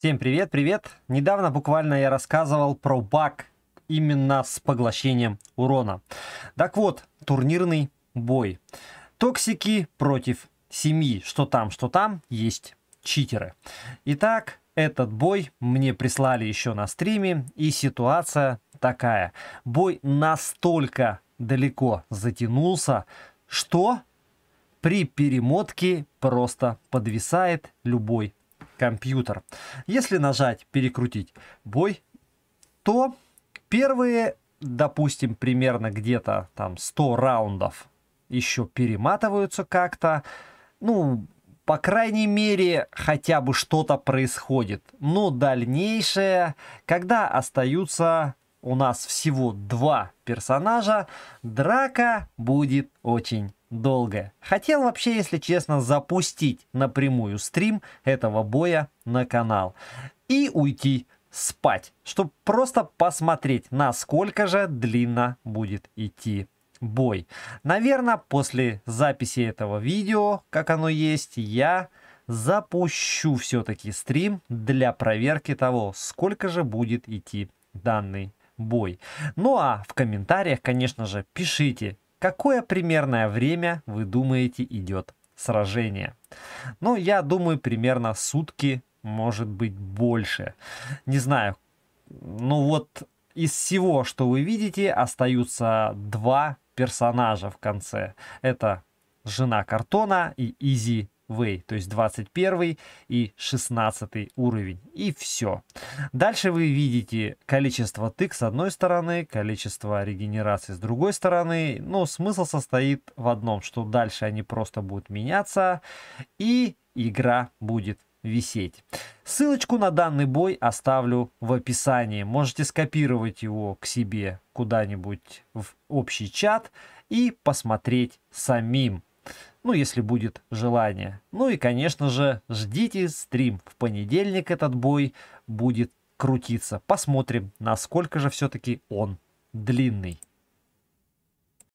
Всем привет, привет! Недавно буквально я рассказывал про баг именно с поглощением урона. Так вот, турнирный бой. Токсики против семьи. Что там, что там, есть читеры. Итак, этот бой мне прислали еще на стриме, и ситуация такая. Бой настолько далеко затянулся, что при перемотке просто подвисает любой компьютер. Если нажать «Перекрутить бой», то первые, допустим, примерно где-то там 100 раундов еще перематываются как-то. Ну, по крайней мере, хотя бы что-то происходит. Но дальнейшее, когда остаются у нас всего два персонажа, драка будет очень долго. Хотел вообще, если честно, запустить напрямую стрим этого боя на канал и уйти спать, чтобы просто посмотреть, насколько же длинно будет идти бой. Наверное, после записи этого видео, как оно есть, я запущу все-таки стрим для проверки того, сколько же будет идти данный бой. Ну а в комментариях, конечно же, пишите, какое примерное время, вы думаете, идет сражение? Ну, я думаю, примерно сутки, может быть, больше. Не знаю. Ну вот из всего, что вы видите, остаются два персонажа в конце. Это жена картона и Изи way, то есть 21 и 16 уровень. И все. Дальше вы видите количество тык с одной стороны, количество регенерации с другой стороны. Но ну, смысл состоит в одном, что дальше они просто будут меняться и игра будет висеть. Ссылочку на данный бой оставлю в описании. Можете скопировать его к себе куда-нибудь в общий чат и посмотреть самим ну если будет желание. Ну и, конечно же, ждите стрим. В понедельник этот бой будет крутиться. Посмотрим, насколько же все-таки он длинный.